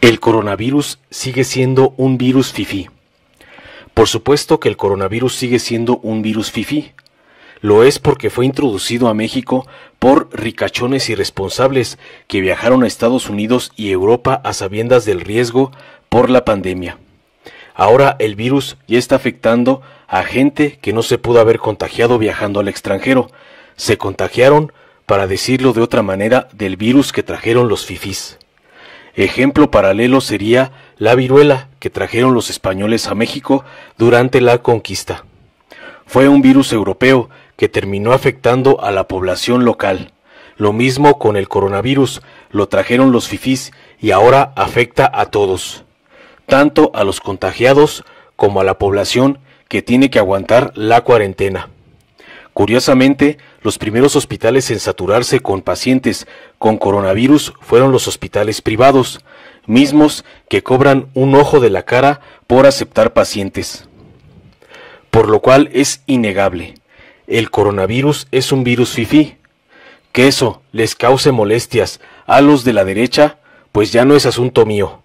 El coronavirus sigue siendo un virus fifí. Por supuesto que el coronavirus sigue siendo un virus fifí. Lo es porque fue introducido a México por ricachones irresponsables que viajaron a Estados Unidos y Europa a sabiendas del riesgo por la pandemia. Ahora el virus ya está afectando a gente que no se pudo haber contagiado viajando al extranjero. Se contagiaron, para decirlo de otra manera, del virus que trajeron los fifís. Ejemplo paralelo sería la viruela que trajeron los españoles a México durante la conquista. Fue un virus europeo que terminó afectando a la población local. Lo mismo con el coronavirus, lo trajeron los fifís y ahora afecta a todos, tanto a los contagiados como a la población que tiene que aguantar la cuarentena. Curiosamente, los primeros hospitales en saturarse con pacientes con coronavirus fueron los hospitales privados, mismos que cobran un ojo de la cara por aceptar pacientes. Por lo cual es innegable, el coronavirus es un virus fifí. Que eso les cause molestias a los de la derecha, pues ya no es asunto mío.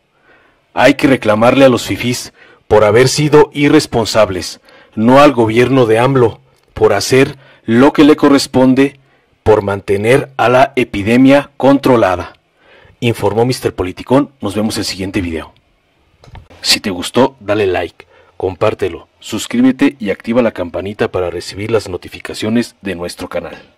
Hay que reclamarle a los fifís por haber sido irresponsables, no al gobierno de AMLO, por hacer lo que le corresponde por mantener a la epidemia controlada. Informó Mr. Politicón, nos vemos en el siguiente video. Si te gustó, dale like, compártelo, suscríbete y activa la campanita para recibir las notificaciones de nuestro canal.